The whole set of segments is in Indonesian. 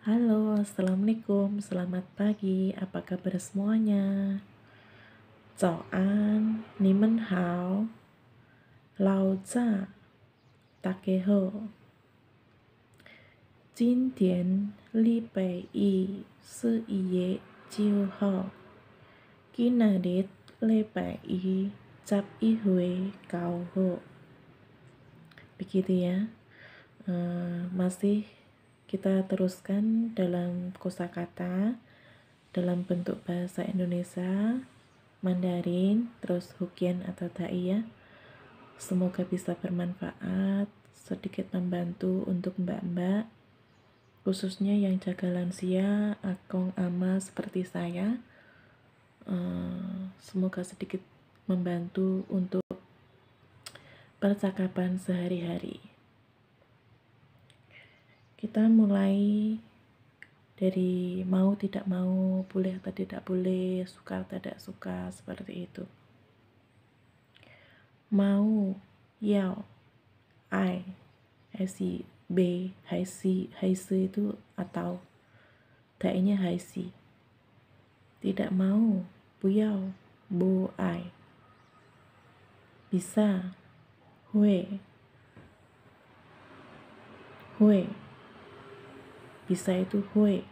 Halo, Assalamualaikum, selamat pagi, apa kabar semuanya? Zouan, Nimen Hao, Lao Za, Takeho. Jin Tian, Li Bei Yi, Si Ye, Jiu Kina dit li Bei Yi, Cap yi Hui, Kau Ho. Begitu ya, uh, masih kita teruskan dalam kosakata dalam bentuk bahasa Indonesia, Mandarin, terus Hokkien atau ya Semoga bisa bermanfaat, sedikit membantu untuk mbak-mbak, khususnya yang jaga lansia, akong ama seperti saya. Eh, semoga sedikit membantu untuk percakapan sehari-hari kita mulai dari mau tidak mau, boleh atau tidak boleh, suka atau tidak suka, seperti itu. Mau, yao, I, I see, B, I see, I see itu atau, dainya I see. Tidak mau, buyao, bu I. Bisa, hui, hui bisa itu hui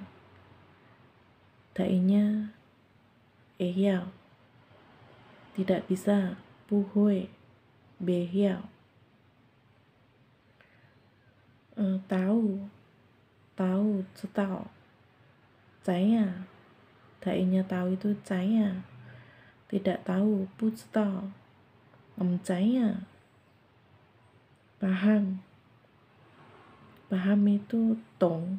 tainya eh ehiao tidak bisa puhui behiao e, eh, tahu tahu tahu saya tainya tahu itu saya tidak tahu pun tahu saya paham paham itu tong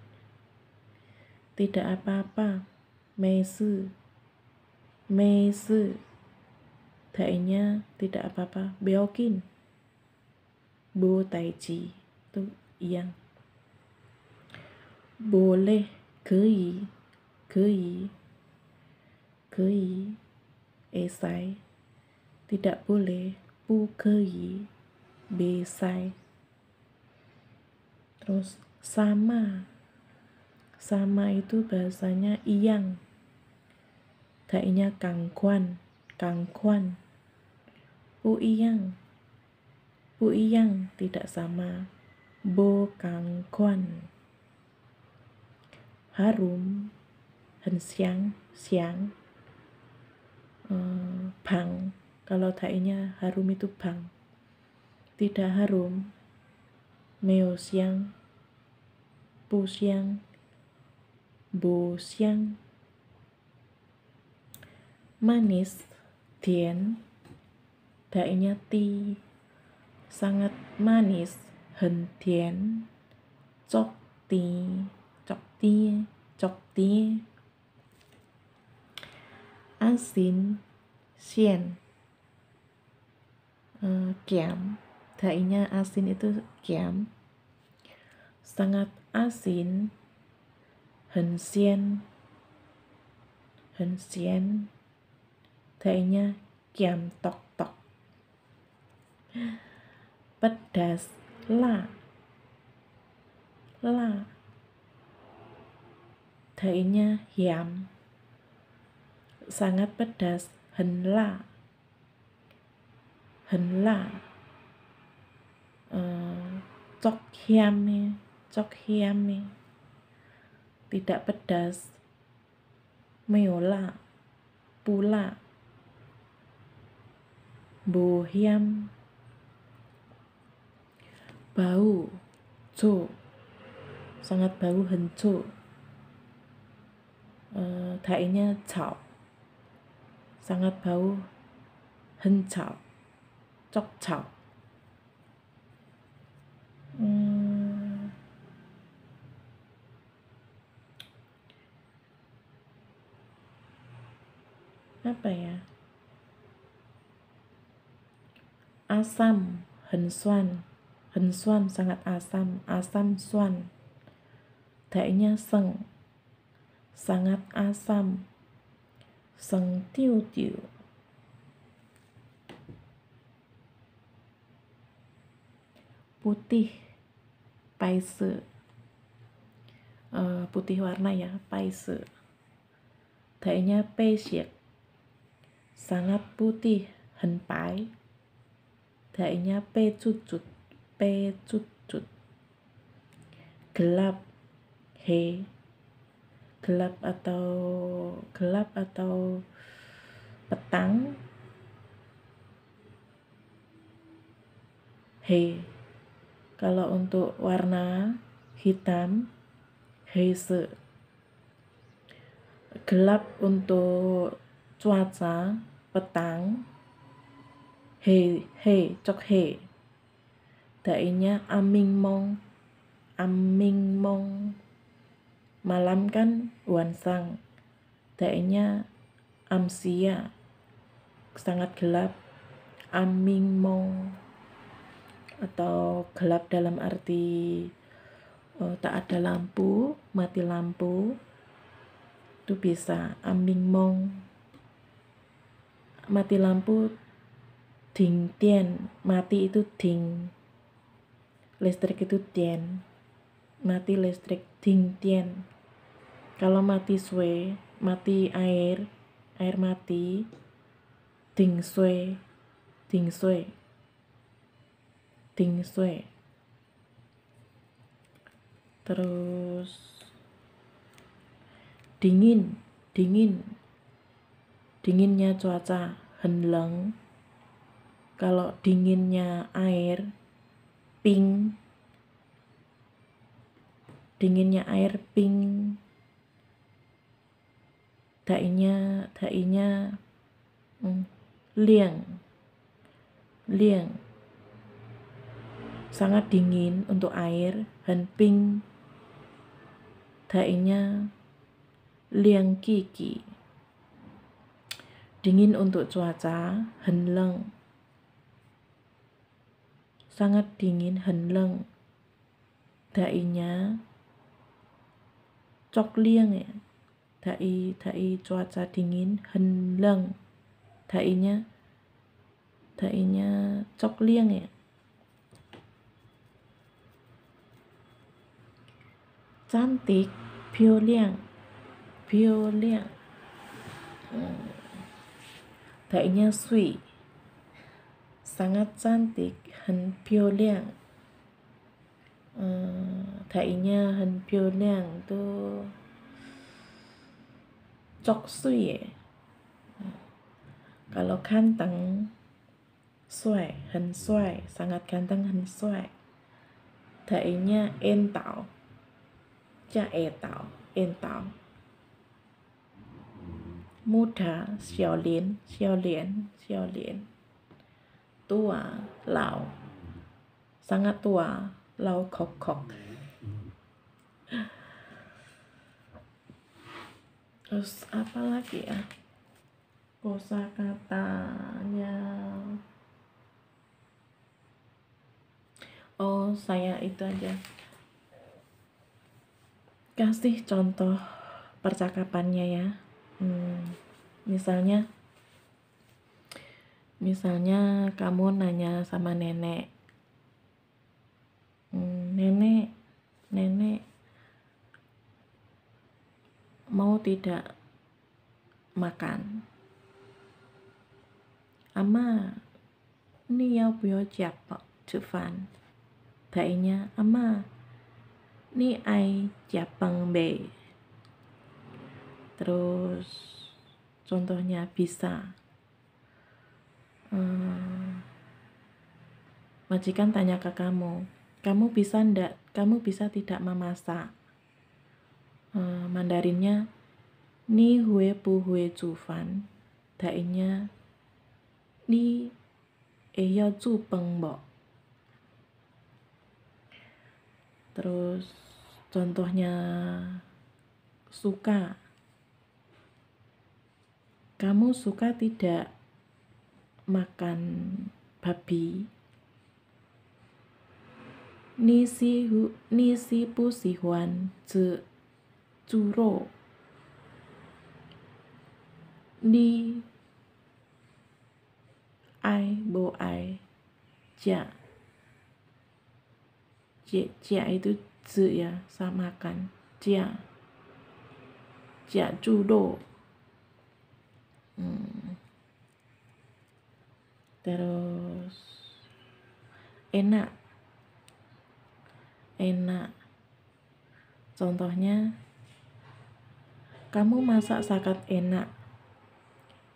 Tidak apa-apa. mesu, mesu, Dainya tidak apa-apa. Beokin. Bo taiji. Itu yang. Boleh. Kei. Kei. Kei. Esai. Tidak boleh. Bu kei. Besai. Terus sama sama itu bahasanya iyang dainya kangkuan kangkuan u iyang u iyang tidak sama bo kangkuan harum hensiang siang hmm, bang eh, kalau dainya harum itu bang tidak harum meo siang pu siang Bu siang manis dien dainya ti sangat manis hen dien cok ti cok ti cok ti asin sien eh, kiam dainya asin itu kiam sangat asin Hensian Hensian Dainya kiam tok tok Pedas La La Dainya hiam Sangat pedas Henla Henla uh, Cok hiam Cok hiam tidak pedas, meola, pula, bohiam, bau, cu sangat bau henco, e, eh, dainya cao, sangat bau hencao, cok cao. apa ya asam hensuan hensuan sangat asam asam suan dainya seng sangat asam seng tiu tiu putih paise uh, putih warna ya paise dainya pesek sangat putih, henpai. Dainya pecucut, pecucut. Gelap, he. Gelap atau gelap atau petang. He. Kalau untuk warna hitam, se, Gelap untuk cuaca, petang he he cok he dainya aming mong aming mong malam kan wansang dainya amsia sangat gelap aming mong atau gelap dalam arti oh, tak ada lampu mati lampu itu bisa aming mong mati lampu ding tian mati itu ding listrik itu tian mati listrik ding tian kalau mati sue mati air air mati ding sue ding sue ding sue terus dingin dingin dinginnya cuaca henleng kalau dinginnya air pink dinginnya air pink dainya dainya hmm, liang liang sangat dingin untuk air dan pink dainya liang kiki dingin untuk cuaca henleng sangat dingin henleng dainya chok liang ya dai dai cuaca dingin henleng dainya dainya chok liang ya cantik 漂亮，漂亮，嗯。Baiknya Sui. Sangat cantik, hen piu Liang. Hmm, hen piu Liang itu Cok Sui ya. Kalau ganteng, Sui, hen Sui, sangat ganteng hen Sui. Dainya entau Tao. Cha entau entau muda Xiaolin, Xiaolin, Xiaolin. Tua Lao. Sangat tua Lao Kok Kok. Terus apa lagi ya? Kosa katanya Oh, saya itu aja. Kasih contoh percakapannya ya hmm, misalnya misalnya kamu nanya sama nenek hmm, nenek nenek mau tidak makan ama ini ya buyo yao jia bao ama ni ai jia bang terus contohnya bisa hmm, majikan tanya ke kamu kamu bisa ndak kamu bisa tidak memasak hmm, Mandarinnya ni hue pu hue cufan dainya ni e eh, ya cu peng bo terus contohnya suka kamu suka tidak makan babi? Nisi hu, nisi pusihuan ze curo. Ni ai bo ai jia. Cia, cia itu ze ya, sama kan? Cia. Cia Jia. Hmm. terus enak enak contohnya kamu masak sangat enak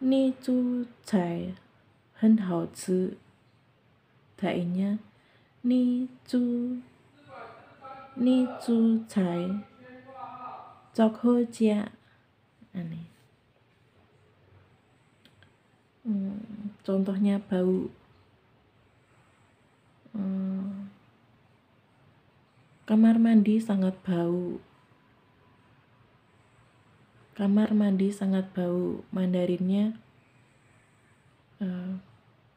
ni zu cai hen hao ci dainya ni zu ni zu cai cok ho jia aneh hmm, contohnya bau hmm, kamar mandi sangat bau kamar mandi sangat bau mandarinnya uh, eh,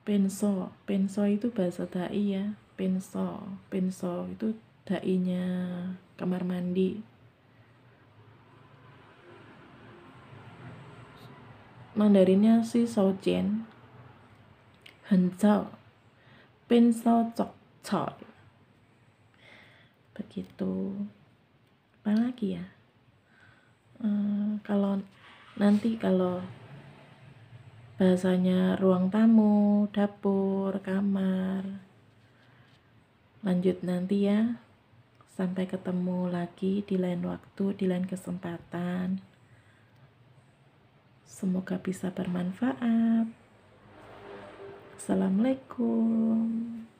penso penso itu bahasa dai ya penso penso itu dainya kamar mandi Mandarinnya si Shao Jian. Hen Zhao. Choy. Begitu. Apa lagi ya? Hmm, kalau nanti kalau bahasanya ruang tamu, dapur, kamar. Lanjut nanti ya. Sampai ketemu lagi di lain waktu, di lain kesempatan. Semoga bisa bermanfaat. Assalamualaikum.